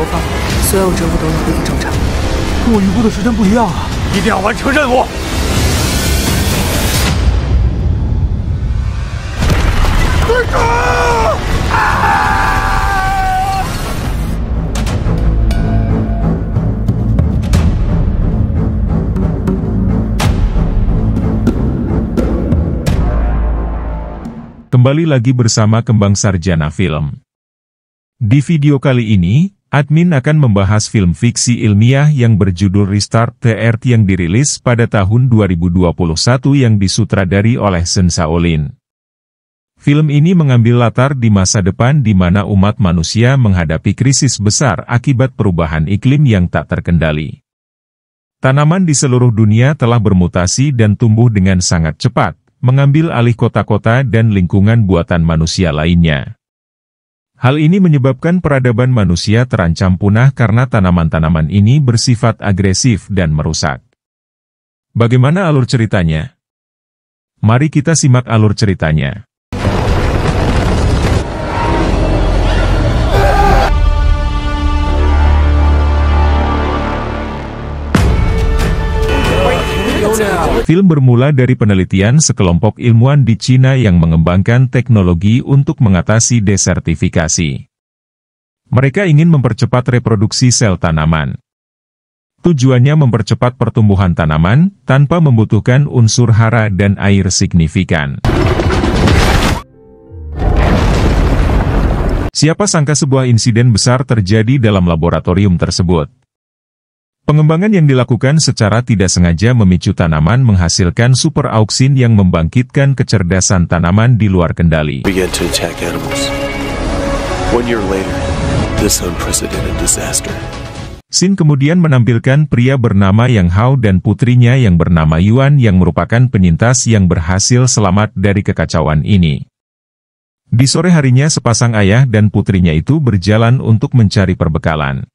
Kembali lagi bersama Kembang Sarjana Film. Di video kali ini, Admin akan membahas film fiksi ilmiah yang berjudul Restart the Earth yang dirilis pada tahun 2021 yang disutradari oleh Sen Saolin. Film ini mengambil latar di masa depan di mana umat manusia menghadapi krisis besar akibat perubahan iklim yang tak terkendali. Tanaman di seluruh dunia telah bermutasi dan tumbuh dengan sangat cepat, mengambil alih kota-kota dan lingkungan buatan manusia lainnya. Hal ini menyebabkan peradaban manusia terancam punah karena tanaman-tanaman ini bersifat agresif dan merusak. Bagaimana alur ceritanya? Mari kita simak alur ceritanya. Film bermula dari penelitian sekelompok ilmuwan di Cina yang mengembangkan teknologi untuk mengatasi desertifikasi. Mereka ingin mempercepat reproduksi sel tanaman. Tujuannya mempercepat pertumbuhan tanaman tanpa membutuhkan unsur hara dan air signifikan. Siapa sangka sebuah insiden besar terjadi dalam laboratorium tersebut. Pengembangan yang dilakukan secara tidak sengaja memicu tanaman menghasilkan super auksin yang membangkitkan kecerdasan tanaman di luar kendali. Sin kemudian menampilkan pria bernama Yang Hao dan putrinya yang bernama Yuan yang merupakan penyintas yang berhasil selamat dari kekacauan ini. Di sore harinya sepasang ayah dan putrinya itu berjalan untuk mencari perbekalan.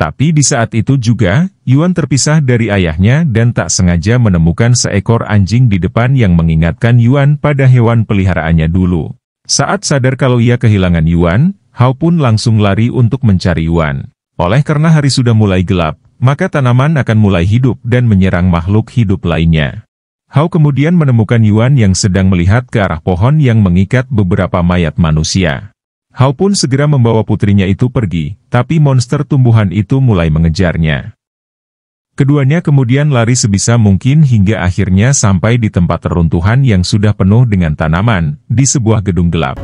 Tapi di saat itu juga, Yuan terpisah dari ayahnya dan tak sengaja menemukan seekor anjing di depan yang mengingatkan Yuan pada hewan peliharaannya dulu. Saat sadar kalau ia kehilangan Yuan, Hao pun langsung lari untuk mencari Yuan. Oleh karena hari sudah mulai gelap, maka tanaman akan mulai hidup dan menyerang makhluk hidup lainnya. Hao kemudian menemukan Yuan yang sedang melihat ke arah pohon yang mengikat beberapa mayat manusia. Hao pun segera membawa putrinya itu pergi, tapi monster tumbuhan itu mulai mengejarnya. Keduanya kemudian lari sebisa mungkin hingga akhirnya sampai di tempat reruntuhan yang sudah penuh dengan tanaman, di sebuah gedung gelap.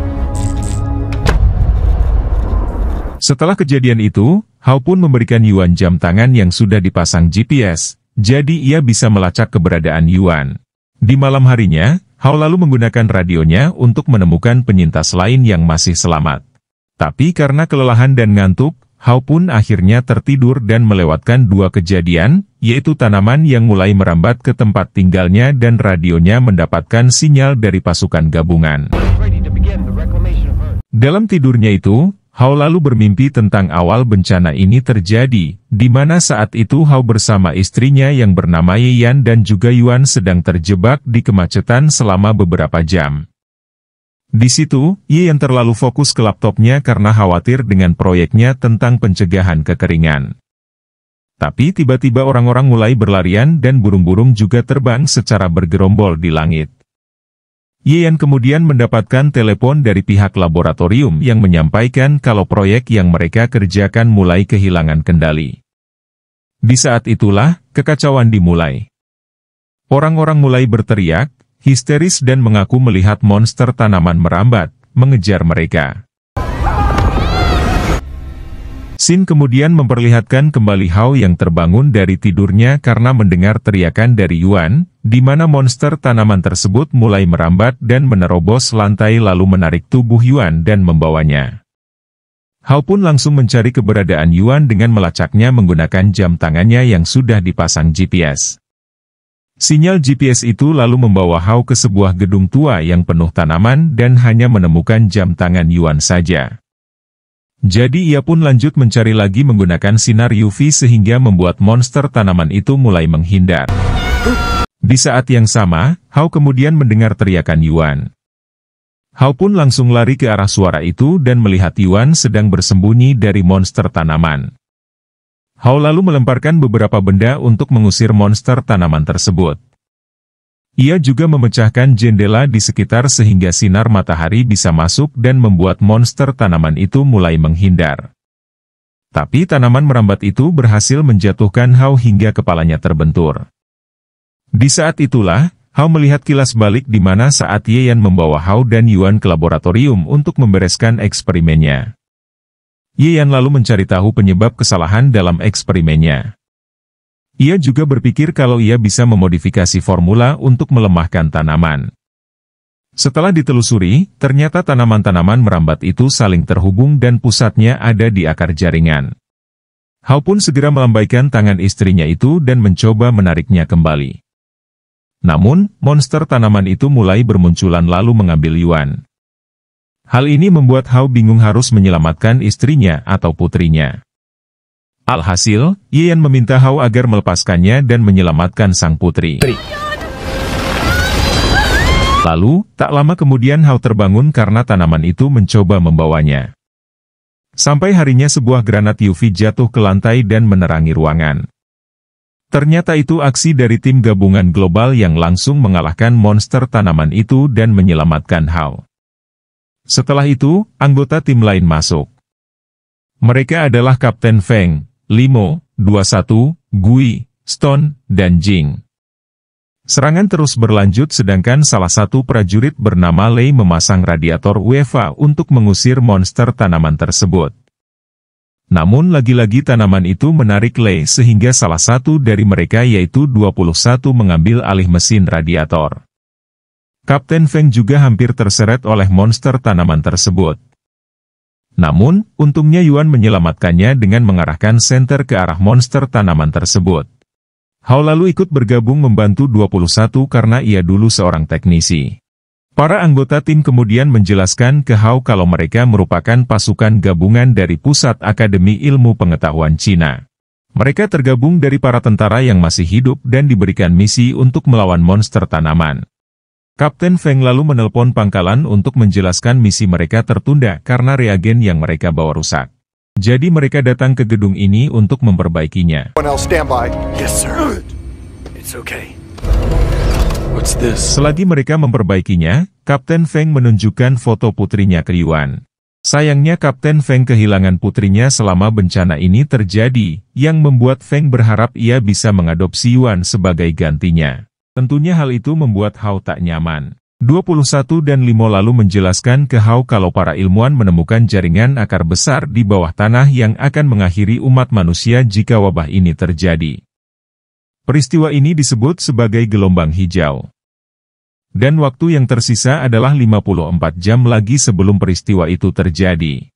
Setelah kejadian itu, Hao pun memberikan Yuan jam tangan yang sudah dipasang GPS, jadi ia bisa melacak keberadaan Yuan. Di malam harinya, Hao lalu menggunakan radionya untuk menemukan penyintas lain yang masih selamat. Tapi karena kelelahan dan ngantuk, Hao pun akhirnya tertidur dan melewatkan dua kejadian, yaitu tanaman yang mulai merambat ke tempat tinggalnya dan radionya mendapatkan sinyal dari pasukan gabungan. Dalam tidurnya itu, Hao lalu bermimpi tentang awal bencana ini terjadi, di mana saat itu Hao bersama istrinya yang bernama Yan dan juga Yuan sedang terjebak di kemacetan selama beberapa jam. Di situ, Yan terlalu fokus ke laptopnya karena khawatir dengan proyeknya tentang pencegahan kekeringan. Tapi tiba-tiba orang-orang mulai berlarian dan burung-burung juga terbang secara bergerombol di langit. Yeyan kemudian mendapatkan telepon dari pihak laboratorium yang menyampaikan kalau proyek yang mereka kerjakan mulai kehilangan kendali. Di saat itulah, kekacauan dimulai. Orang-orang mulai berteriak, histeris dan mengaku melihat monster tanaman merambat, mengejar mereka. Sin kemudian memperlihatkan kembali Hao yang terbangun dari tidurnya karena mendengar teriakan dari Yuan, di mana monster tanaman tersebut mulai merambat dan menerobos lantai lalu menarik tubuh Yuan dan membawanya. Hao pun langsung mencari keberadaan Yuan dengan melacaknya menggunakan jam tangannya yang sudah dipasang GPS. Sinyal GPS itu lalu membawa Hao ke sebuah gedung tua yang penuh tanaman dan hanya menemukan jam tangan Yuan saja. Jadi ia pun lanjut mencari lagi menggunakan sinar UV sehingga membuat monster tanaman itu mulai menghindar. Di saat yang sama, Hao kemudian mendengar teriakan Yuan. Hao pun langsung lari ke arah suara itu dan melihat Yuan sedang bersembunyi dari monster tanaman. Hao lalu melemparkan beberapa benda untuk mengusir monster tanaman tersebut. Ia juga memecahkan jendela di sekitar sehingga sinar matahari bisa masuk dan membuat monster tanaman itu mulai menghindar. Tapi tanaman merambat itu berhasil menjatuhkan Hao hingga kepalanya terbentur. Di saat itulah, Hao melihat kilas balik di mana saat Ye Yan membawa Hao dan Yuan ke laboratorium untuk membereskan eksperimennya. Ye Yan lalu mencari tahu penyebab kesalahan dalam eksperimennya. Ia juga berpikir kalau ia bisa memodifikasi formula untuk melemahkan tanaman. Setelah ditelusuri, ternyata tanaman-tanaman merambat itu saling terhubung dan pusatnya ada di akar jaringan. Hao pun segera melambaikan tangan istrinya itu dan mencoba menariknya kembali. Namun, monster tanaman itu mulai bermunculan lalu mengambil Yuan. Hal ini membuat Hao bingung harus menyelamatkan istrinya atau putrinya. Alhasil, Yian meminta Hao agar melepaskannya dan menyelamatkan sang putri. Lalu, tak lama kemudian Hao terbangun karena tanaman itu mencoba membawanya. Sampai harinya sebuah granat UV jatuh ke lantai dan menerangi ruangan. Ternyata itu aksi dari tim gabungan global yang langsung mengalahkan monster tanaman itu dan menyelamatkan Hal. Setelah itu, anggota tim lain masuk. Mereka adalah Kapten Feng, Limo, 21, Gui, Stone, dan Jing. Serangan terus berlanjut sedangkan salah satu prajurit bernama Lei memasang radiator UEFA untuk mengusir monster tanaman tersebut. Namun lagi-lagi tanaman itu menarik lei sehingga salah satu dari mereka yaitu 21 mengambil alih mesin radiator. Kapten Feng juga hampir terseret oleh monster tanaman tersebut. Namun, untungnya Yuan menyelamatkannya dengan mengarahkan senter ke arah monster tanaman tersebut. Hao lalu ikut bergabung membantu 21 karena ia dulu seorang teknisi. Para anggota tim kemudian menjelaskan ke Hao kalau mereka merupakan pasukan gabungan dari Pusat Akademi Ilmu Pengetahuan Cina. Mereka tergabung dari para tentara yang masih hidup dan diberikan misi untuk melawan monster tanaman. Kapten Feng lalu menelpon pangkalan untuk menjelaskan misi mereka tertunda karena reagen yang mereka bawa rusak. Jadi mereka datang ke gedung ini untuk memperbaikinya. Yes, sir. It's okay. Selagi mereka memperbaikinya, Kapten Feng menunjukkan foto putrinya ke Kriwan. Sayangnya Kapten Feng kehilangan putrinya selama bencana ini terjadi, yang membuat Feng berharap ia bisa mengadopsi Yuan sebagai gantinya. Tentunya hal itu membuat Hao tak nyaman. 21 dan Limo lalu menjelaskan ke Hao kalau para ilmuwan menemukan jaringan akar besar di bawah tanah yang akan mengakhiri umat manusia jika wabah ini terjadi. Peristiwa ini disebut sebagai gelombang hijau. Dan waktu yang tersisa adalah 54 jam lagi sebelum peristiwa itu terjadi.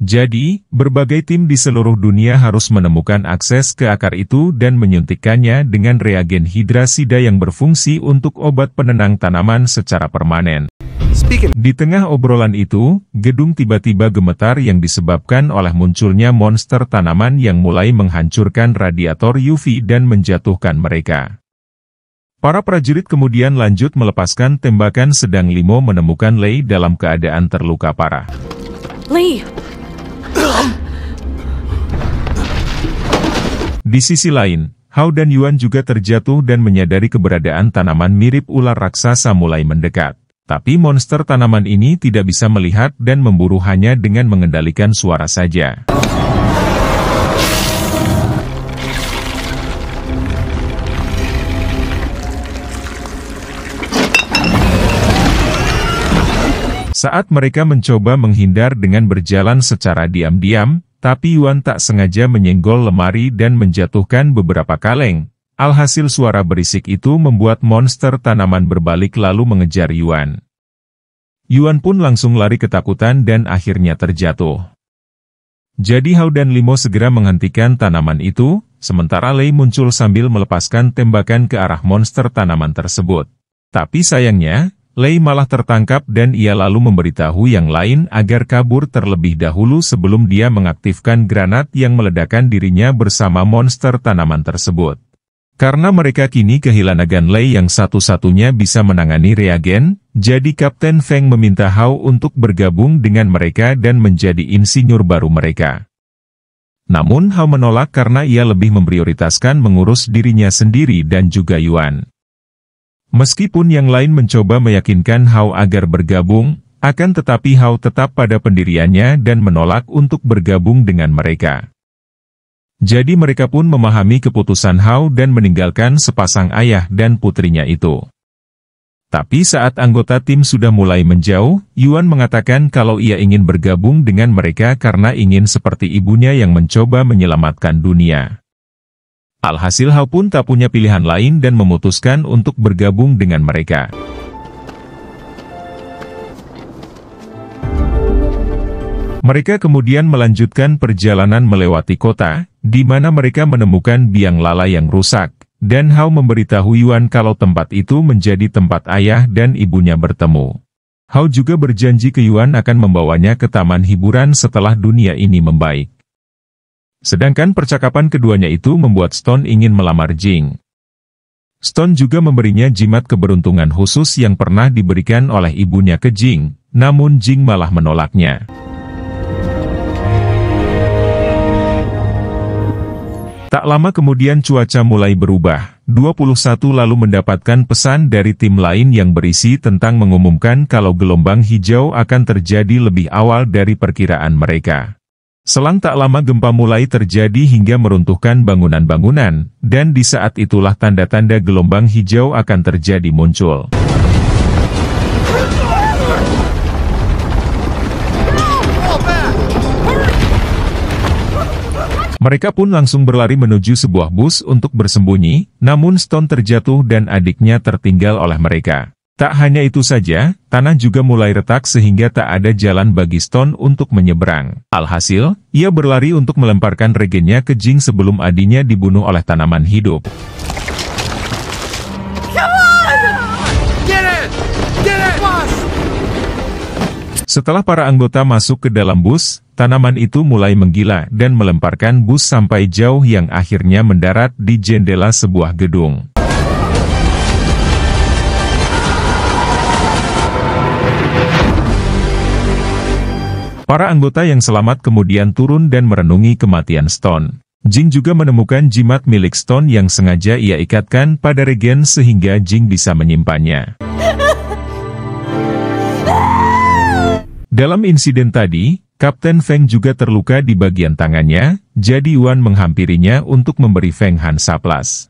Jadi, berbagai tim di seluruh dunia harus menemukan akses ke akar itu dan menyuntikkannya dengan reagen hidrasida yang berfungsi untuk obat penenang tanaman secara permanen. Di tengah obrolan itu, gedung tiba-tiba gemetar yang disebabkan oleh munculnya monster tanaman yang mulai menghancurkan radiator UV dan menjatuhkan mereka. Para prajurit kemudian lanjut melepaskan tembakan sedang Limo menemukan Lei dalam keadaan terluka parah. Lei, Di sisi lain, Hao dan Yuan juga terjatuh dan menyadari keberadaan tanaman mirip ular raksasa mulai mendekat. Tapi monster tanaman ini tidak bisa melihat dan memburu hanya dengan mengendalikan suara saja. Saat mereka mencoba menghindar dengan berjalan secara diam-diam, tapi Yuan tak sengaja menyenggol lemari dan menjatuhkan beberapa kaleng. Alhasil suara berisik itu membuat monster tanaman berbalik lalu mengejar Yuan. Yuan pun langsung lari ketakutan dan akhirnya terjatuh. Jadi Hao dan Limo segera menghentikan tanaman itu, sementara Lei muncul sambil melepaskan tembakan ke arah monster tanaman tersebut. Tapi sayangnya, Lei malah tertangkap dan ia lalu memberitahu yang lain agar kabur terlebih dahulu sebelum dia mengaktifkan granat yang meledakkan dirinya bersama monster tanaman tersebut. Karena mereka kini kehilangan Lei yang satu-satunya bisa menangani reagen, jadi Kapten Feng meminta Hao untuk bergabung dengan mereka dan menjadi insinyur baru mereka. Namun Hao menolak karena ia lebih memprioritaskan mengurus dirinya sendiri dan juga Yuan. Meskipun yang lain mencoba meyakinkan Hao agar bergabung, akan tetapi Hao tetap pada pendiriannya dan menolak untuk bergabung dengan mereka. Jadi mereka pun memahami keputusan Hao dan meninggalkan sepasang ayah dan putrinya itu. Tapi saat anggota tim sudah mulai menjauh, Yuan mengatakan kalau ia ingin bergabung dengan mereka karena ingin seperti ibunya yang mencoba menyelamatkan dunia. Alhasil Hao pun tak punya pilihan lain dan memutuskan untuk bergabung dengan mereka. Mereka kemudian melanjutkan perjalanan melewati kota, di mana mereka menemukan biang lala yang rusak, dan Hao memberitahu Yuan kalau tempat itu menjadi tempat ayah dan ibunya bertemu. Hao juga berjanji ke Yuan akan membawanya ke taman hiburan setelah dunia ini membaik. Sedangkan percakapan keduanya itu membuat Stone ingin melamar Jing. Stone juga memberinya jimat keberuntungan khusus yang pernah diberikan oleh ibunya ke Jing, namun Jing malah menolaknya. Tak lama kemudian cuaca mulai berubah. 21 lalu mendapatkan pesan dari tim lain yang berisi tentang mengumumkan kalau gelombang hijau akan terjadi lebih awal dari perkiraan mereka. Selang tak lama gempa mulai terjadi hingga meruntuhkan bangunan-bangunan, dan di saat itulah tanda-tanda gelombang hijau akan terjadi muncul. Mereka pun langsung berlari menuju sebuah bus untuk bersembunyi, namun Stone terjatuh dan adiknya tertinggal oleh mereka. Tak hanya itu saja, tanah juga mulai retak sehingga tak ada jalan bagi Stone untuk menyeberang. Alhasil, ia berlari untuk melemparkan regennya ke Jing sebelum adinya dibunuh oleh tanaman hidup. Setelah para anggota masuk ke dalam bus, tanaman itu mulai menggila dan melemparkan bus sampai jauh yang akhirnya mendarat di jendela sebuah gedung. Para anggota yang selamat kemudian turun dan merenungi kematian Stone. Jing juga menemukan jimat milik Stone yang sengaja ia ikatkan pada regen sehingga Jing bisa menyimpannya. Dalam insiden tadi, Kapten Feng juga terluka di bagian tangannya, jadi Wan menghampirinya untuk memberi Feng Han saplas.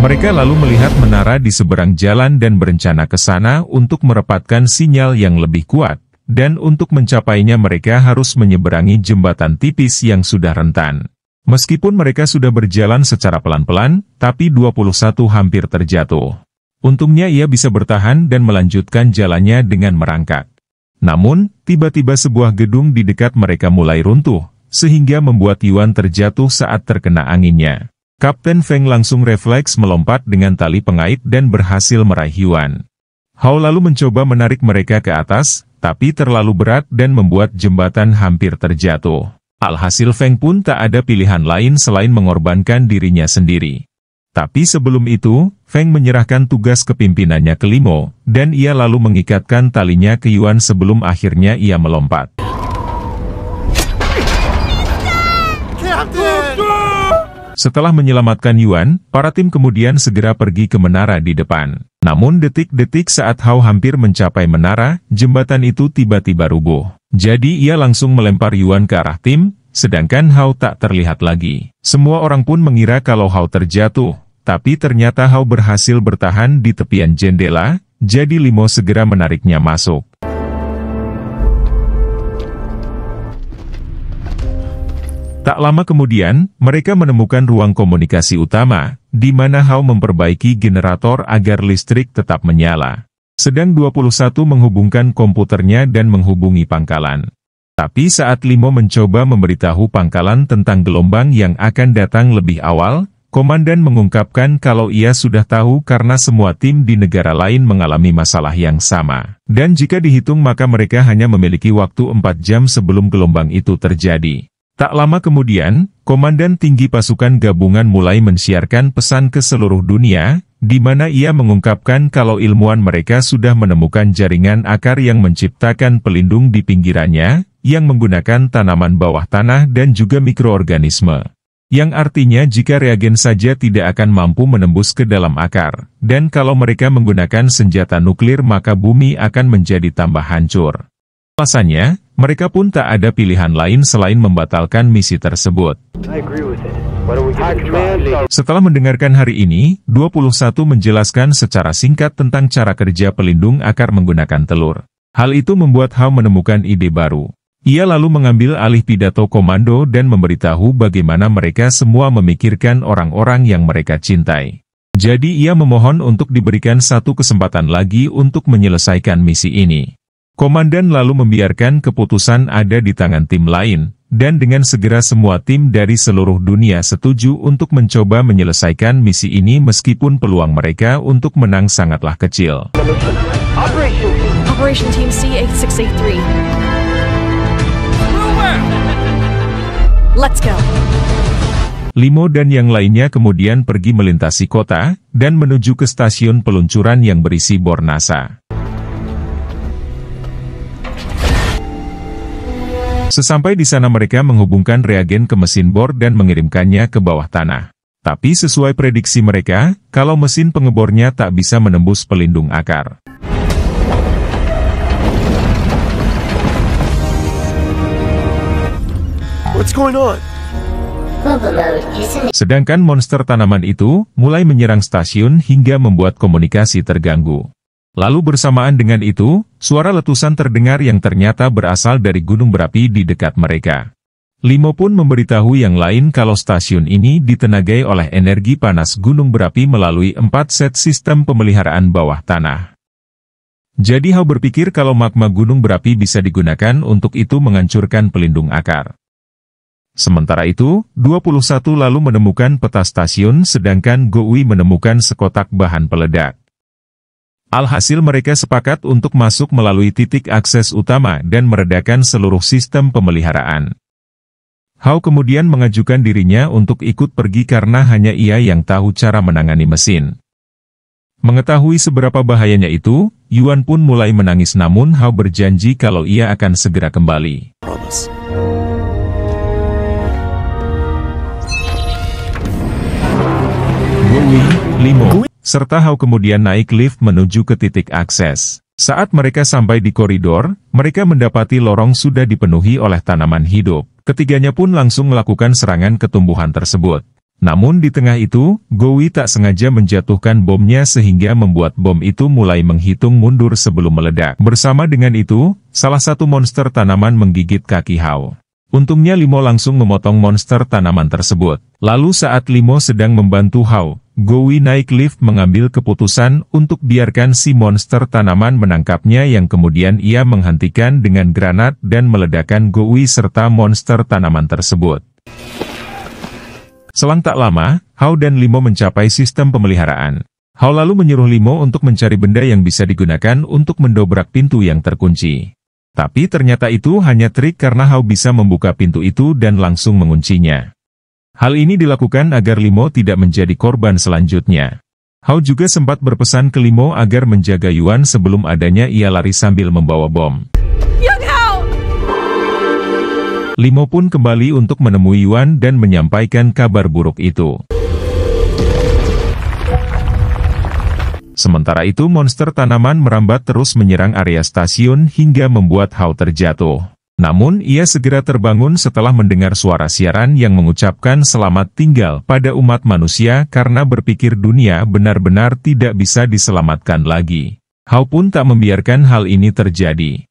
Mereka lalu melihat menara di seberang jalan dan berencana ke sana untuk merepatkan sinyal yang lebih kuat dan untuk mencapainya mereka harus menyeberangi jembatan tipis yang sudah rentan. Meskipun mereka sudah berjalan secara pelan-pelan, tapi 21 hampir terjatuh. Untungnya ia bisa bertahan dan melanjutkan jalannya dengan merangkak. Namun, tiba-tiba sebuah gedung di dekat mereka mulai runtuh, sehingga membuat Yuan terjatuh saat terkena anginnya. Kapten Feng langsung refleks melompat dengan tali pengait dan berhasil meraih Yuan. Hao lalu mencoba menarik mereka ke atas, tapi terlalu berat dan membuat jembatan hampir terjatuh. Alhasil Feng pun tak ada pilihan lain selain mengorbankan dirinya sendiri. Tapi sebelum itu, Feng menyerahkan tugas kepimpinannya ke Limo, dan ia lalu mengikatkan talinya ke Yuan sebelum akhirnya ia melompat. Setelah menyelamatkan Yuan, para tim kemudian segera pergi ke menara di depan. Namun detik-detik saat Hao hampir mencapai menara, jembatan itu tiba-tiba rubuh. Jadi ia langsung melempar Yuan ke arah tim, sedangkan Hao tak terlihat lagi. Semua orang pun mengira kalau Hao terjatuh, tapi ternyata Hao berhasil bertahan di tepian jendela, jadi Limo segera menariknya masuk. Tak lama kemudian, mereka menemukan ruang komunikasi utama, di mana Hao memperbaiki generator agar listrik tetap menyala. Sedang 21 menghubungkan komputernya dan menghubungi pangkalan. Tapi saat Limo mencoba memberitahu pangkalan tentang gelombang yang akan datang lebih awal, komandan mengungkapkan kalau ia sudah tahu karena semua tim di negara lain mengalami masalah yang sama. Dan jika dihitung maka mereka hanya memiliki waktu 4 jam sebelum gelombang itu terjadi. Tak lama kemudian, Komandan Tinggi Pasukan Gabungan mulai mensiarkan pesan ke seluruh dunia, di mana ia mengungkapkan kalau ilmuwan mereka sudah menemukan jaringan akar yang menciptakan pelindung di pinggirannya, yang menggunakan tanaman bawah tanah dan juga mikroorganisme. Yang artinya jika reagen saja tidak akan mampu menembus ke dalam akar, dan kalau mereka menggunakan senjata nuklir maka bumi akan menjadi tambah hancur. Pasannya, mereka pun tak ada pilihan lain selain membatalkan misi tersebut. Setelah mendengarkan hari ini, 21 menjelaskan secara singkat tentang cara kerja pelindung akar menggunakan telur. Hal itu membuat Hao menemukan ide baru. Ia lalu mengambil alih pidato komando dan memberitahu bagaimana mereka semua memikirkan orang-orang yang mereka cintai. Jadi ia memohon untuk diberikan satu kesempatan lagi untuk menyelesaikan misi ini. Komandan lalu membiarkan keputusan ada di tangan tim lain, dan dengan segera semua tim dari seluruh dunia setuju untuk mencoba menyelesaikan misi ini meskipun peluang mereka untuk menang sangatlah kecil. Operation, Let's go. Limo dan yang lainnya kemudian pergi melintasi kota, dan menuju ke stasiun peluncuran yang berisi bor NASA. Sesampai di sana mereka menghubungkan reagen ke mesin bor dan mengirimkannya ke bawah tanah. Tapi sesuai prediksi mereka, kalau mesin pengebornya tak bisa menembus pelindung akar. What's going on? Sedangkan monster tanaman itu mulai menyerang stasiun hingga membuat komunikasi terganggu. Lalu bersamaan dengan itu, suara letusan terdengar yang ternyata berasal dari gunung berapi di dekat mereka. Limo pun memberitahu yang lain kalau stasiun ini ditenagai oleh energi panas gunung berapi melalui empat set sistem pemeliharaan bawah tanah. Jadi Hao berpikir kalau magma gunung berapi bisa digunakan untuk itu menghancurkan pelindung akar. Sementara itu, 21 lalu menemukan peta stasiun sedangkan Gowi menemukan sekotak bahan peledak. Alhasil mereka sepakat untuk masuk melalui titik akses utama dan meredakan seluruh sistem pemeliharaan. Hao kemudian mengajukan dirinya untuk ikut pergi karena hanya ia yang tahu cara menangani mesin. Mengetahui seberapa bahayanya itu, Yuan pun mulai menangis namun Hao berjanji kalau ia akan segera kembali. Promise. serta Hao kemudian naik lift menuju ke titik akses. Saat mereka sampai di koridor, mereka mendapati lorong sudah dipenuhi oleh tanaman hidup. Ketiganya pun langsung melakukan serangan ke tumbuhan tersebut. Namun di tengah itu, Gowi tak sengaja menjatuhkan bomnya sehingga membuat bom itu mulai menghitung mundur sebelum meledak. Bersama dengan itu, salah satu monster tanaman menggigit kaki Hao. Untungnya Limo langsung memotong monster tanaman tersebut. Lalu saat Limo sedang membantu Hao, Gowi naik lift mengambil keputusan untuk biarkan si monster tanaman menangkapnya yang kemudian ia menghentikan dengan granat dan meledakkan Gowi serta monster tanaman tersebut. Selang tak lama, Hao dan Limo mencapai sistem pemeliharaan. Hao lalu menyuruh Limo untuk mencari benda yang bisa digunakan untuk mendobrak pintu yang terkunci. Tapi ternyata itu hanya trik karena Hao bisa membuka pintu itu dan langsung menguncinya. Hal ini dilakukan agar Limo tidak menjadi korban selanjutnya. Hao juga sempat berpesan ke Limo agar menjaga Yuan sebelum adanya ia lari sambil membawa bom. Limo pun kembali untuk menemui Yuan dan menyampaikan kabar buruk itu. Sementara itu monster tanaman merambat terus menyerang area stasiun hingga membuat Hao terjatuh. Namun ia segera terbangun setelah mendengar suara siaran yang mengucapkan selamat tinggal pada umat manusia karena berpikir dunia benar-benar tidak bisa diselamatkan lagi. Hau pun tak membiarkan hal ini terjadi.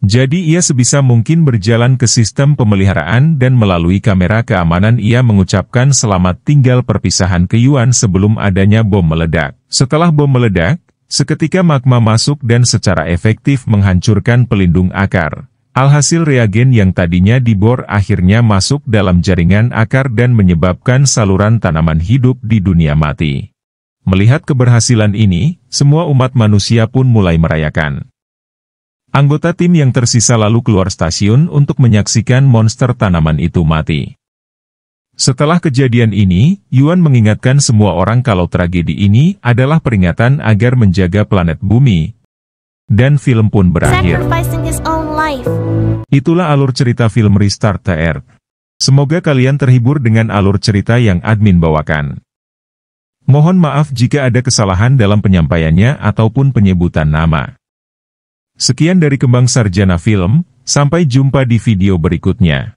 Jadi ia sebisa mungkin berjalan ke sistem pemeliharaan dan melalui kamera keamanan ia mengucapkan selamat tinggal perpisahan ke Yuan sebelum adanya bom meledak. Setelah bom meledak, seketika magma masuk dan secara efektif menghancurkan pelindung akar. Alhasil reagen yang tadinya dibor akhirnya masuk dalam jaringan akar dan menyebabkan saluran tanaman hidup di dunia mati. Melihat keberhasilan ini, semua umat manusia pun mulai merayakan. Anggota tim yang tersisa lalu keluar stasiun untuk menyaksikan monster tanaman itu mati. Setelah kejadian ini, Yuan mengingatkan semua orang kalau tragedi ini adalah peringatan agar menjaga planet bumi. Dan film pun berakhir life. Itulah alur cerita film Restart TR. Semoga kalian terhibur dengan alur cerita yang admin bawakan. Mohon maaf jika ada kesalahan dalam penyampaiannya ataupun penyebutan nama. Sekian dari Kembang Sarjana Film, sampai jumpa di video berikutnya.